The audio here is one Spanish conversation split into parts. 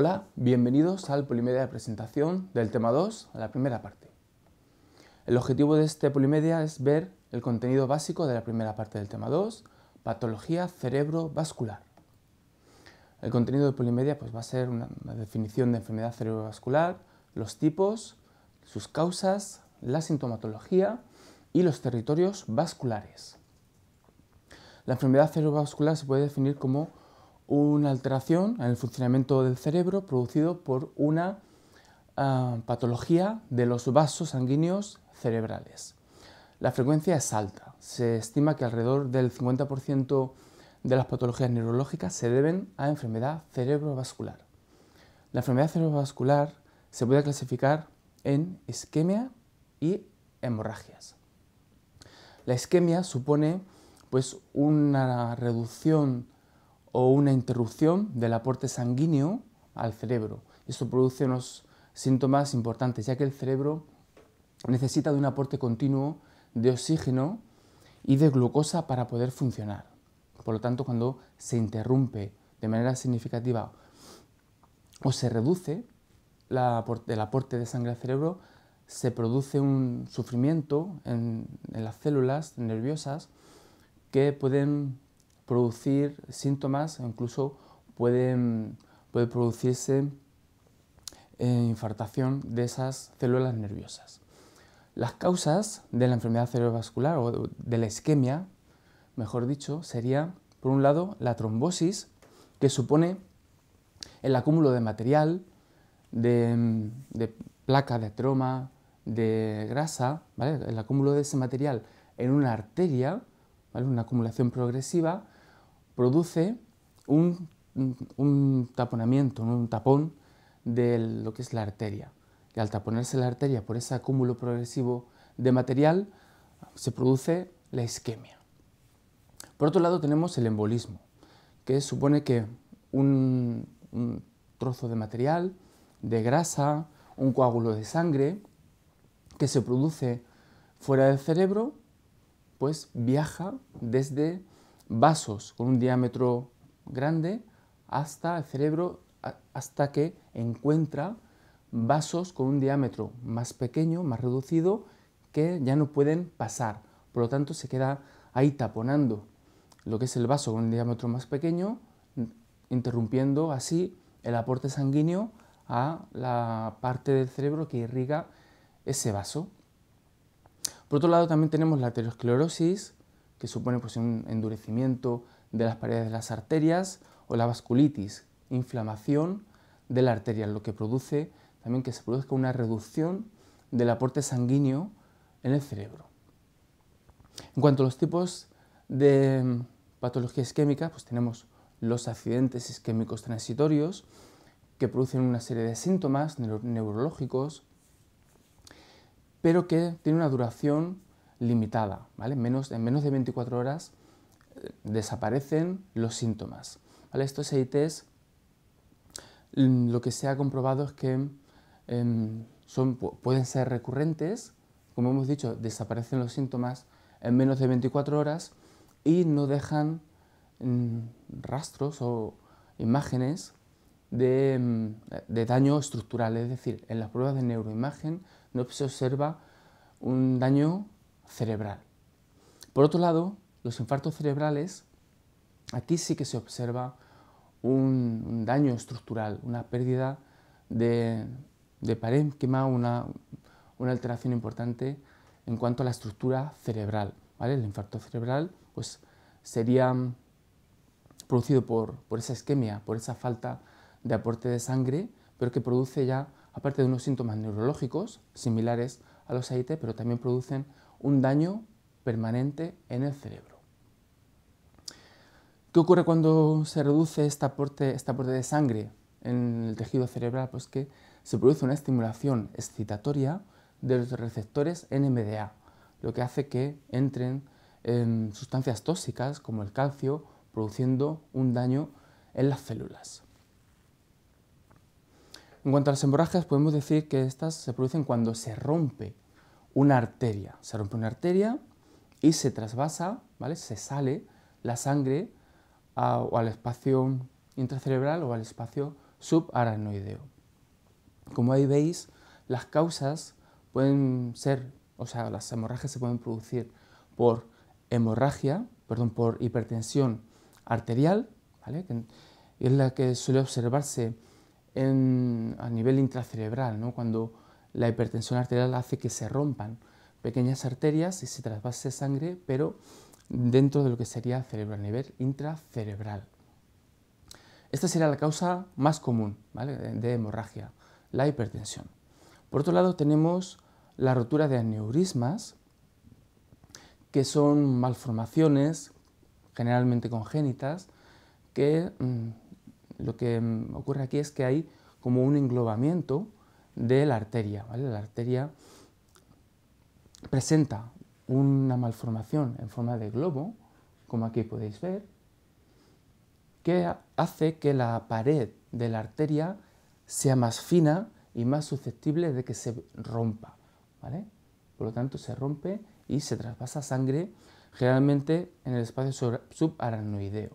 Hola, bienvenidos al polimedia de presentación del tema 2, a la primera parte. El objetivo de este polimedia es ver el contenido básico de la primera parte del tema 2, patología cerebrovascular. El contenido de polimedia pues, va a ser una definición de enfermedad cerebrovascular, los tipos, sus causas, la sintomatología y los territorios vasculares. La enfermedad cerebrovascular se puede definir como una alteración en el funcionamiento del cerebro producido por una ah, patología de los vasos sanguíneos cerebrales. La frecuencia es alta. Se estima que alrededor del 50% de las patologías neurológicas se deben a enfermedad cerebrovascular. La enfermedad cerebrovascular se puede clasificar en isquemia y hemorragias. La isquemia supone pues, una reducción o una interrupción del aporte sanguíneo al cerebro. Esto produce unos síntomas importantes, ya que el cerebro necesita de un aporte continuo de oxígeno y de glucosa para poder funcionar. Por lo tanto, cuando se interrumpe de manera significativa o se reduce el aporte de sangre al cerebro, se produce un sufrimiento en las células nerviosas que pueden producir síntomas, incluso puede, producirse eh, infartación de esas células nerviosas. Las causas de la enfermedad cerebrovascular o de la isquemia, mejor dicho, sería, por un lado, la trombosis, que supone el acúmulo de material, de, placa, de atroma, de grasa, el acúmulo de ese material en una arteria, una acumulación progresiva produce un, taponamiento, un tapón de lo que es la arteria. Y al taponarse la arteria por ese acúmulo progresivo de material, se produce la isquemia. Por otro lado tenemos el embolismo, que supone que un, un trozo de material, de grasa, un coágulo de sangre, que se produce fuera del cerebro, pues viaja desde vasos con un diámetro grande hasta el cerebro, hasta que encuentra vasos con un diámetro más pequeño, más reducido, que ya no pueden pasar. Por lo tanto, se queda ahí taponando lo que es el vaso con un diámetro más pequeño, interrumpiendo así el aporte sanguíneo a la parte del cerebro que irriga ese vaso. Por otro lado, también tenemos la aterosclerosis, que supone pues, un endurecimiento de las paredes de las arterias, o la vasculitis, inflamación de la arteria, lo que produce también que se produzca una reducción del aporte sanguíneo en el cerebro. En cuanto a los tipos de mm, patología isquémica, pues tenemos los accidentes isquémicos transitorios, que producen una serie de síntomas neurológicos, pero que tienen una duración limitada, ¿vale? en menos de 24 horas eh, desaparecen los síntomas, Estos EITs mm, lo que se ha comprobado es que em, son, pueden ser recurrentes, como hemos dicho, desaparecen los síntomas en menos de 24 horas y no dejan mm, rastros o imágenes de, mm, de, daño estructural, es decir, en las pruebas de neuroimagen no se observa un daño cerebral. Por otro lado, los infartos cerebrales, aquí sí que se observa un, daño estructural, una pérdida de, de una, alteración importante en cuanto a la estructura cerebral. ¿vale? El infarto cerebral pues, sería mm, producido por, por esa isquemia, por esa falta de aporte de sangre, pero que produce ya, aparte de unos síntomas neurológicos similares a los AIT, pero también producen un daño permanente en el cerebro. ¿Qué ocurre cuando se reduce este aporte, aporte de sangre en el tejido cerebral? Pues que se produce una estimulación excitatoria de los receptores NMDA, lo que hace que entren en sustancias tóxicas como el calcio, produciendo un daño en las células. En cuanto a las hemorragias, podemos decir que estas se producen cuando se rompe una arteria. Se rompe una arteria y se trasvasa, ¿vale? Se sale la sangre al espacio intracerebral o al espacio subaranoideo. Como ahí veis, las causas pueden ser, o sea, las hemorragias se pueden producir por hemorragia, perdón, por hipertensión arterial, ¿vale? Que es la que suele observarse a nivel intracerebral, ¿no? Cuando la hipertensión arterial hace que se rompan pequeñas arterias y se trasvase sangre, pero dentro de lo que sería cerebro, a nivel intracerebral. Esta sería la causa más común de hemorragia, la hipertensión. Por otro lado, tenemos la rotura de aneurismas, que son malformaciones, generalmente congénitas, que mm, lo que mm, ocurre aquí es que hay como un englobamiento de la arteria. La arteria presenta una malformación en forma de globo, como aquí podéis ver, que hace que la pared de la arteria sea más fina y más susceptible de que se rompa. Por lo tanto, se rompe y se traspasa sangre generalmente en el espacio subaranoideo.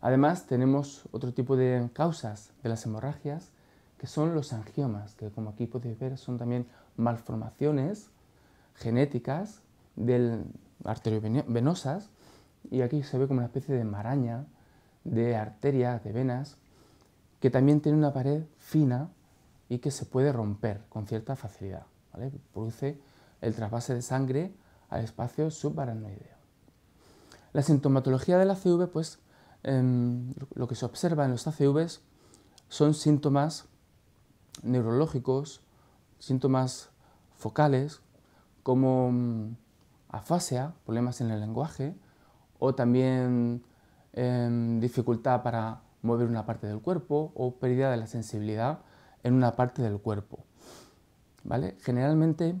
Además, tenemos otro tipo de causas de las hemorragias, que son los angiomas, que como aquí podéis ver son también malformaciones genéticas del arteriovenosas, y aquí se ve como una especie de maraña de arterias, de venas, que también tiene una pared fina y que se puede romper con cierta facilidad. ¿vale? Produce el trasvase de sangre al espacio subaracnoideo. La sintomatología del ACV, pues em, lo que se observa en los ACV son síntomas neurológicos, síntomas focales como mm, afasia, problemas en el lenguaje, o también em, dificultad para mover una parte del cuerpo o pérdida de la sensibilidad en una parte del cuerpo. Generalmente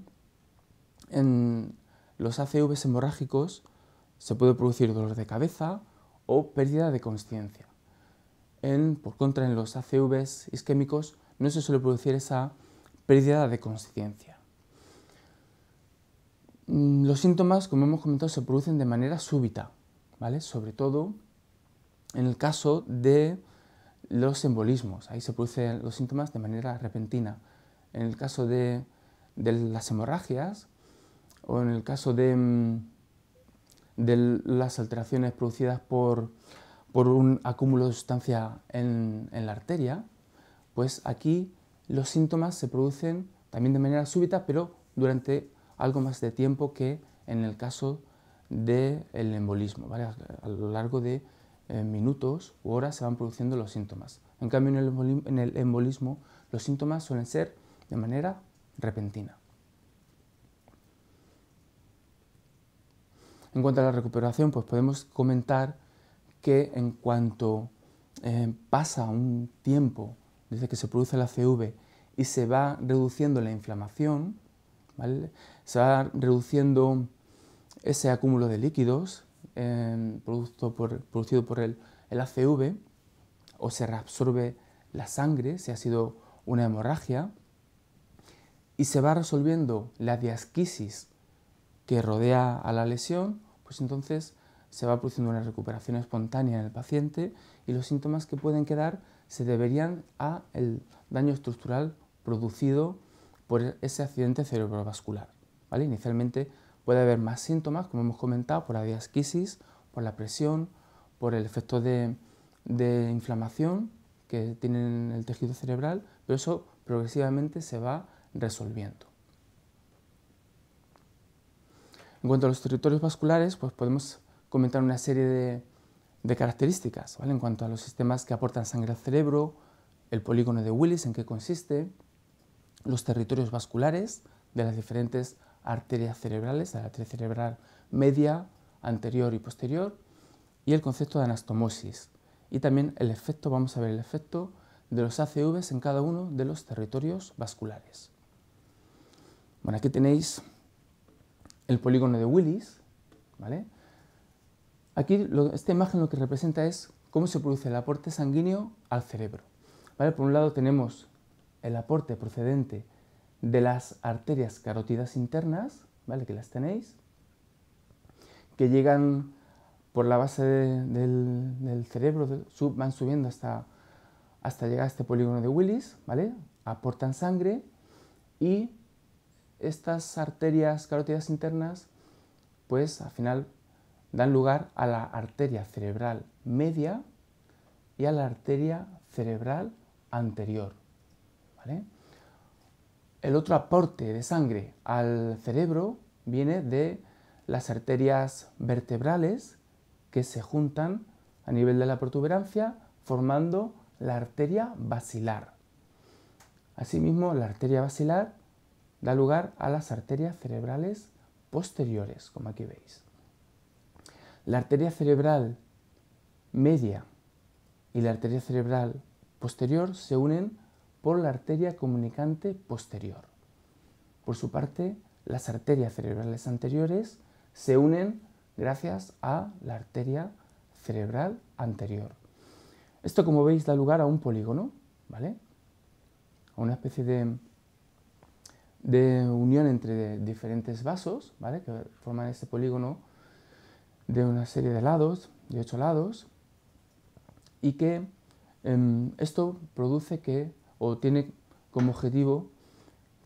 en los ACVs hemorrágicos se puede producir dolor de cabeza o pérdida de conciencia. por contra, en los ACVs isquémicos no se suele producir esa pérdida de consciencia. Mm, los síntomas, como hemos comentado, se producen de manera súbita, ¿vale? Sobre todo en el caso de los embolismos, ahí se producen los síntomas de manera repentina. En el caso de, las hemorragias o en el caso de, mm, las alteraciones producidas por, un acúmulo de sustancia en la arteria, pues aquí los síntomas se producen también de manera súbita, pero durante algo más de tiempo que en el caso del embolismo. A lo largo de eh, minutos u horas se van produciendo los síntomas. En cambio, en el embolismo los síntomas suelen ser de manera repentina. En cuanto a la recuperación, pues podemos comentar que en cuanto eh, pasa un tiempo dice que se produce el ACV y se va reduciendo la inflamación, se va reduciendo ese acúmulo de líquidos em, producido, por, el, el ACV o se reabsorbe la sangre si ha sido una hemorragia y se va resolviendo la diasquisis que rodea a la lesión, pues entonces se va produciendo una recuperación espontánea en el paciente y los síntomas que pueden quedar se deberían a el daño estructural producido por ese accidente cerebrovascular. ¿vale? Inicialmente puede haber más síntomas, como hemos comentado, por la diasquisis, por la presión, por el efecto de, inflamación que tiene el tejido cerebral, pero eso progresivamente se va resolviendo. En cuanto a los territorios vasculares, pues podemos comentar una serie de, de características, ¿vale? En cuanto a los sistemas que aportan sangre al cerebro, el polígono de Willis, en qué consiste, los territorios vasculares de las diferentes arterias cerebrales, de la arteria cerebral media, anterior y posterior, y el concepto de anastomosis. Y también el efecto, vamos a ver el efecto de los ACVs en cada uno de los territorios vasculares. Bueno, aquí tenéis el polígono de Willis, ¿vale? Aquí esta imagen lo que representa es cómo se produce el aporte sanguíneo al cerebro. Por un lado tenemos el aporte procedente de las arterias carótidas internas, ¿vale? que las tenéis, que llegan por la base del, cerebro, van subiendo hasta, hasta llegar a este polígono de Willis, ¿vale? aportan sangre y estas arterias carótidas internas, pues al final dan lugar a la arteria cerebral media y a la arteria cerebral anterior. El otro aporte de sangre al cerebro viene de las arterias vertebrales que se juntan a nivel de la protuberancia formando la arteria basilar. Asimismo, la arteria basilar da lugar a las arterias cerebrales posteriores, como aquí veis la arteria cerebral media y la arteria cerebral posterior se unen por la arteria comunicante posterior. Por su parte, las arterias cerebrales anteriores se unen gracias a la arteria cerebral anterior. Esto, como veis, da lugar a un polígono, ¿vale? A una especie de, unión entre diferentes vasos, Que forman este polígono de una serie de lados, de ocho lados, y que em, esto produce que, o tiene como objetivo,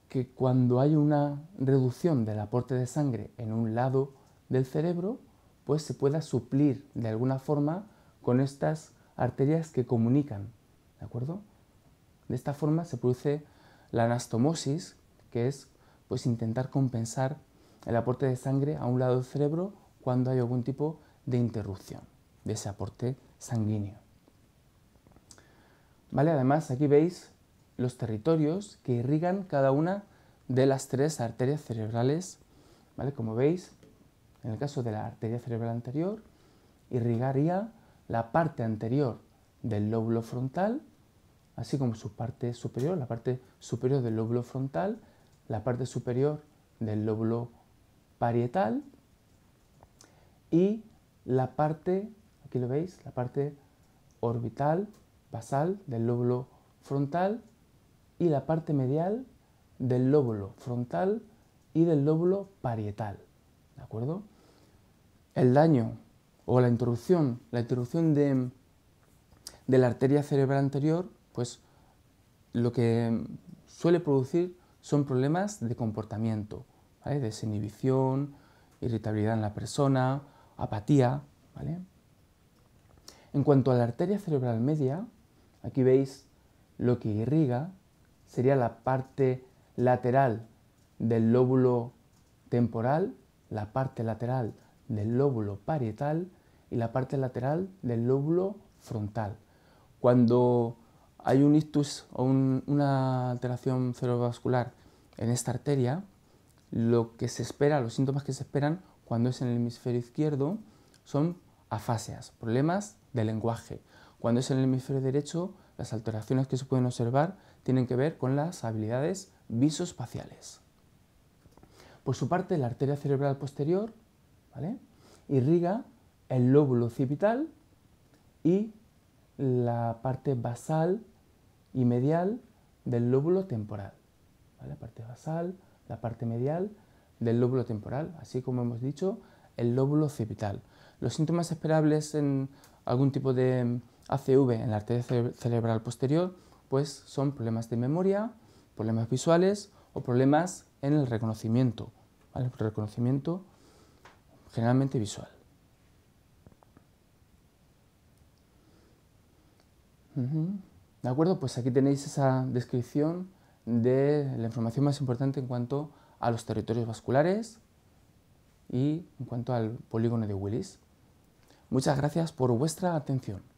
que cuando hay una reducción del aporte de sangre en un lado del cerebro, pues se pueda suplir de alguna forma con estas arterias que comunican, ¿de acuerdo? De esta forma se produce la anastomosis, que es pues intentar compensar el aporte de sangre a un lado del cerebro cuando hay algún tipo de interrupción de ese aporte sanguíneo. ¿Vale? Además, aquí veis los territorios que irrigan cada una de las tres arterias cerebrales. ¿Vale? Como veis, en el caso de la arteria cerebral anterior, irrigaría la parte anterior del lóbulo frontal, así como su parte superior, la parte superior del lóbulo frontal, la parte superior del lóbulo parietal y la parte, aquí lo veis, la parte orbital, basal del lóbulo frontal y la parte medial del lóbulo frontal y del lóbulo parietal. ¿De acuerdo? El daño o la interrupción, la interrupción de, la arteria cerebral anterior, pues lo que suele producir son problemas de comportamiento, ¿vale? desinhibición, irritabilidad en la persona, apatía, ¿vale? En cuanto a la arteria cerebral media, aquí veis lo que irriga sería la parte lateral del lóbulo temporal, la parte lateral del lóbulo parietal y la parte lateral del lóbulo frontal. Cuando hay un ictus o una alteración cerebrovascular en esta arteria, lo que se espera, los síntomas que se esperan cuando es en el hemisferio izquierdo, son afasias, problemas de lenguaje. Cuando es en el hemisferio derecho, las alteraciones que se pueden observar tienen que ver con las habilidades visoespaciales. Por su parte, la arteria cerebral posterior irriga el lóbulo occipital y la parte basal y medial del lóbulo temporal. La parte basal, la parte medial del lóbulo temporal, así como hemos dicho, el lóbulo occipital. Los síntomas esperables en algún tipo de ACV en la arteria cerebral posterior pues son problemas de memoria, problemas visuales o problemas en el reconocimiento, el reconocimiento generalmente visual. De acuerdo, pues aquí tenéis esa descripción de la información más importante en cuanto a los territorios vasculares y en cuanto al polígono de Willis. Muchas gracias por vuestra atención.